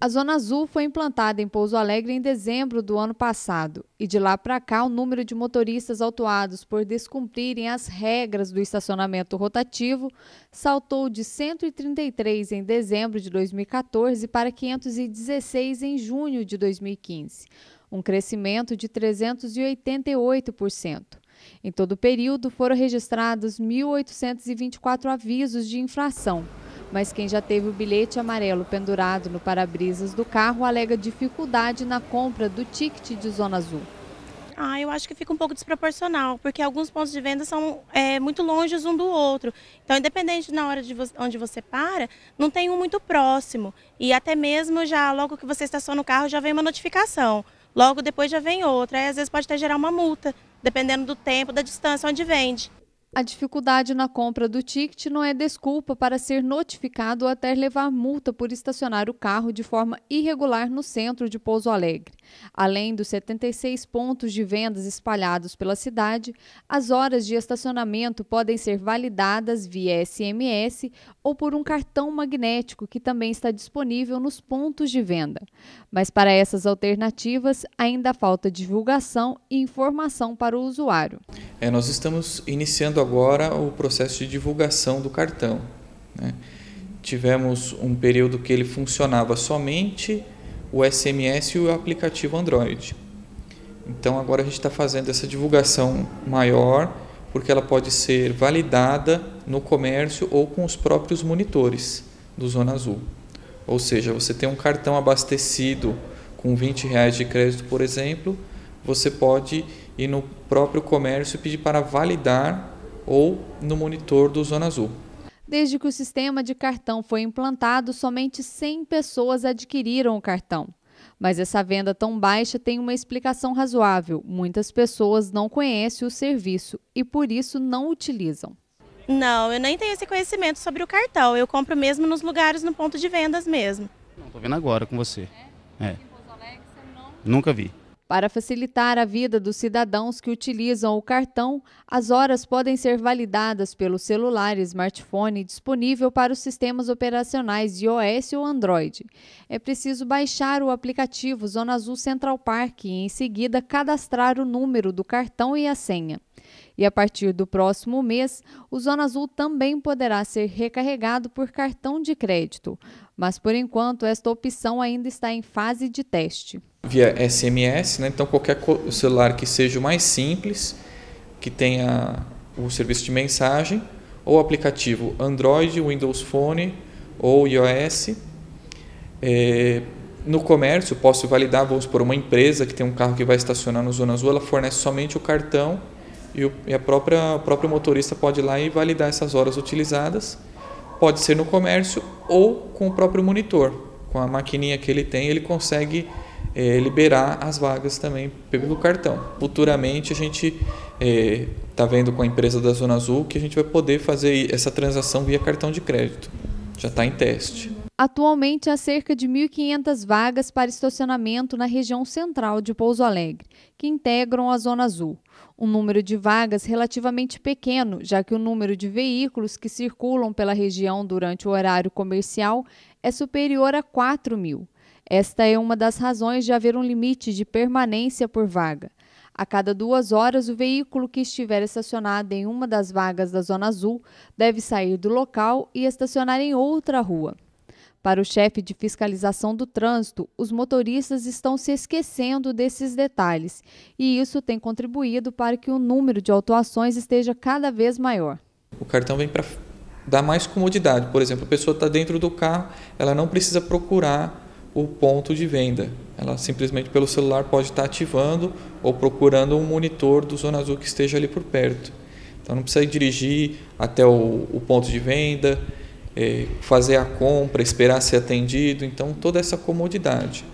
A Zona Azul foi implantada em Pouso Alegre em dezembro do ano passado e de lá para cá o número de motoristas autuados por descumprirem as regras do estacionamento rotativo saltou de 133 em dezembro de 2014 para 516 em junho de 2015, um crescimento de 388%. Em todo o período foram registrados 1.824 avisos de infração mas quem já teve o bilhete amarelo pendurado no para-brisas do carro alega dificuldade na compra do ticket de Zona Azul. Ah, eu acho que fica um pouco desproporcional, porque alguns pontos de venda são é, muito longe um do outro. Então, independente na hora de vo onde você para, não tem um muito próximo. E até mesmo já logo que você estaciona no carro já vem uma notificação. Logo depois já vem outra. Aí às vezes pode até gerar uma multa, dependendo do tempo, da distância onde vende. A dificuldade na compra do ticket não é desculpa para ser notificado ou até levar multa por estacionar o carro de forma irregular no centro de Pouso Alegre. Além dos 76 pontos de vendas espalhados pela cidade, as horas de estacionamento podem ser validadas via SMS ou por um cartão magnético que também está disponível nos pontos de venda. Mas para essas alternativas ainda falta divulgação e informação para o usuário. É, nós estamos iniciando agora o processo de divulgação do cartão. Né? Tivemos um período que ele funcionava somente o SMS e o aplicativo Android. Então agora a gente está fazendo essa divulgação maior, porque ela pode ser validada no comércio ou com os próprios monitores do Zona Azul. Ou seja, você tem um cartão abastecido com 20 reais de crédito, por exemplo, você pode ir no próprio comércio e pedir para validar ou no monitor do Zona Azul. Desde que o sistema de cartão foi implantado, somente 100 pessoas adquiriram o cartão. Mas essa venda tão baixa tem uma explicação razoável. Muitas pessoas não conhecem o serviço e por isso não utilizam. Não, eu nem tenho esse conhecimento sobre o cartão. Eu compro mesmo nos lugares, no ponto de vendas mesmo. Não, tô vendo agora com você. É? é. Nunca vi. Para facilitar a vida dos cidadãos que utilizam o cartão, as horas podem ser validadas pelo celular e smartphone disponível para os sistemas operacionais iOS ou Android. É preciso baixar o aplicativo Zona Azul Central Park e, em seguida, cadastrar o número do cartão e a senha. E a partir do próximo mês, o Zona Azul também poderá ser recarregado por cartão de crédito, mas por enquanto esta opção ainda está em fase de teste via SMS, né? então qualquer celular que seja o mais simples, que tenha o serviço de mensagem, ou aplicativo Android, Windows Phone ou iOS. É, eh, no comércio, posso validar, vamos por uma empresa que tem um carro que vai estacionar no Zona Azul, ela fornece somente o cartão e, o, e a própria, o próprio motorista pode ir lá e validar essas horas utilizadas. Pode ser no comércio ou com o próprio monitor. Com a maquininha que ele tem, ele consegue é, liberar as vagas também pelo cartão. Futuramente a gente está é, tá vendo com a empresa da Zona Azul que a gente vai poder fazer essa transação via cartão de crédito. Já está em teste. Atualmente há cerca de 1.500 vagas para estacionamento na região central de Pouso Alegre, que integram a Zona Azul. Um número de vagas relativamente pequeno, já que o número de veículos que circulam pela região durante o horário comercial é superior a 4 mil. Esta é uma das razões de haver um limite de permanência por vaga. A cada duas horas, o veículo que estiver estacionado em uma das vagas da Zona Azul deve sair do local e estacionar em outra rua. Para o chefe de fiscalização do trânsito, os motoristas estão se esquecendo desses detalhes e isso tem contribuído para que o número de autuações esteja cada vez maior. O cartão vem para dar mais comodidade. Por exemplo, a pessoa está dentro do carro, ela não precisa procurar o ponto de venda. Ela simplesmente pelo celular pode estar ativando ou procurando um monitor do Zona Azul que esteja ali por perto. Então não precisa dirigir até o, o ponto de venda, eh, fazer a compra, esperar ser atendido. Então toda essa comodidade.